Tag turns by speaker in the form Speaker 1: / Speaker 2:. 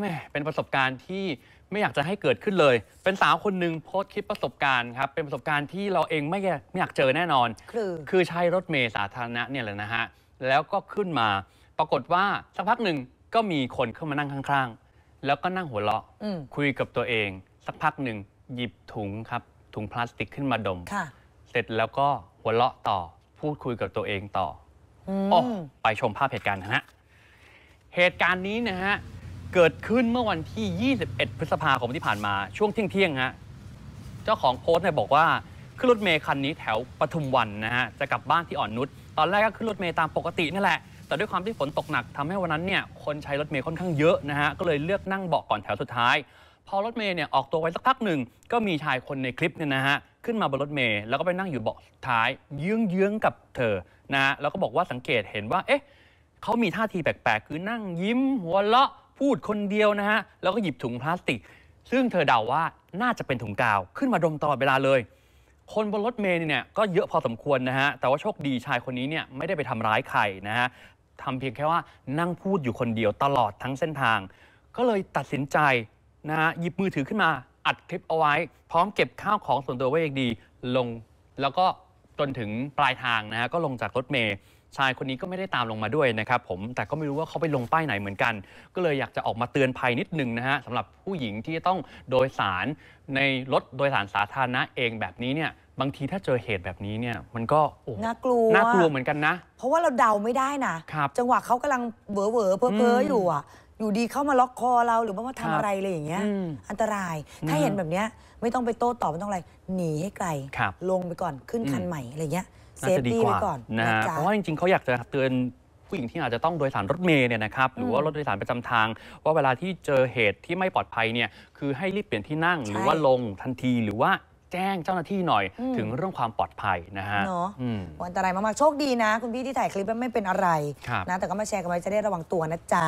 Speaker 1: แม่เป็นประสบการณ์ที่ไม่อยากจะให้เกิดขึ้นเลย เป็นสาวคนหนึ่งโพสคลิปประสบการณ์ครับ เป็นประสบการณ์ที่เราเองไม่ไม่อยากเจอแน่นอน คือ คือใช้รถเมย์สาธารณะเนี่ยแหละนะฮะแล้วก็ขึ้นมา ปรากฏว่าสักพักหนึ่งก็มีคนเข้ามานั่งข้าง ๆ แล้วก็นั่งหัวเราะคุยกับตัวเองสักพักหนึ่งหยิบถุงครับ ถุงพลาสติกขึ้นมาดมเสร็จแล้วก็หัวเราะต่อพูดคุยกับตัวเองต่อโอ้ไปชมภาพเหตุการณ์นะฮะเหตุการณ์นี้นะฮะเกิดขึ้นเมื่อวันที่ 21 พฤษภาคมที่ผ่านมาช่วงเที่ยงๆฮะเจ้าของโพสต์เนี่ยบอกว่าขึ้นรถเมย์คันนี้แถวปทุมวันนะฮะจะกลับบ้านที่อ่อนนุชตอนแรกก็ขึ้นรถเมย์ตามปกตินั่นแหละแต่ด้วยความที่ฝนตกหนักทำให้วันนั้นเนี่ยคนใช้รถเมย์ค่อนข้างเยอะนะฮะก็เลยเลือกนั่งเบาะก่อนแถวสุดท้าย พอรถเมย์เนี่ยออกตัวไปสักพักหนึ่งก็มีชายคนในคลิปเนี่ยนะฮะขึ้นมาบนรถเมย์แล้วก็ไปนั่งอยู่เบาะท้ายเยื้องๆกับเธอนะฮะแล้วก็บอกว่าสังเกตเห็นว่าเอ๊ะเขามีท่าทีแปลกๆคือนั่งยิ้มหัวเราะพูดคนเดียวนะฮะแล้วก็หยิบถุงพลาสติก ซึ่งเธอเดาว่าน่าจะเป็นถุงกาวขึ้นมาดมตลอดเวลาเลย คนบนรถเมล์เนี่ยก็เยอะพอสมควรนะฮะแต่ว่าโชคดีชายคนนี้เนี่ยไม่ได้ไปทำร้ายใครนะฮะทำเพียงแค่ว่านั่งพูดอยู่คนเดียวตลอดทั้งเส้นทาง ก็เลยตัดสินใจนะฮะหยิบมือถือขึ้นมาอัดคลิปเอาไว้ พร้อมเก็บข้าวของส่วนตัวไว้อย่างดีลงแล้วก็จนถึงปลายทางนะฮะก็ลงจากรถเมล์ชายคนนี้ก็ไม่ได้ตามลงมาด้วยนะครับผม แต่ก็ไม่รู้ว่าเขาไปลงป้ายไหนเหมือนกัน ก็เลยอยากจะออกมาเตือนภัยนิดนึงนะฮะสำหรับผู้หญิงที่ต้องโดยสารในรถโดยสารสาธารณะเองแบบนี้เนี่ย บางทีถ้าเจอเหตุแบบนี้เนี่ยมันก็น
Speaker 2: ่ากลัวน่ากลัวเหมื
Speaker 1: อนกันนะเพราะว่
Speaker 2: าเราเดาไม่ได้นะครับจังหวะเขากำลังเบอเบอเพ้อเพ้ออยู่อ่ะอยู่ดีเข้ามาล็อกคอเรา หรือว่ามาทำอะไรอะไรอย่างเงี้ยอันตรายถ้าเห็นแบบเนี้ยไม่ต้องไปโต้ตอบไม่ต้องอะไรหน
Speaker 1: ีให้ไกลลงไปก่อนขึ้นคันใหม่
Speaker 2: อะไรเงี้ยน่าจะดีกว่านะฮะเพรา
Speaker 1: ะว่าจริงๆ เขาอยากจะเตือนผู้หญิงที่อาจจะต้องโดยสารรถเมล์เนี่ยนะครับ หรือว่ารถโดยสารประจำทาง ว่าเวลาที่เจอเหตุที่ไม่ปลอดภัยเนี่ย คือให้รีบเปลี่ยนที่นั่ง หรือว่าลงทันทีหรือว่าแจ้งเจ้าหน้าที่หน่อยถึงเรื่องความปลอดภัยนะฮะเนาะ
Speaker 2: อันตรายมากๆโชคดีนะ คุณพี่ที่ถ่ายคลิปไม่เป็นอะไรนะแต่ก็มาแชร์กันไว้จะได้ระวังตัวนะจ๊ะ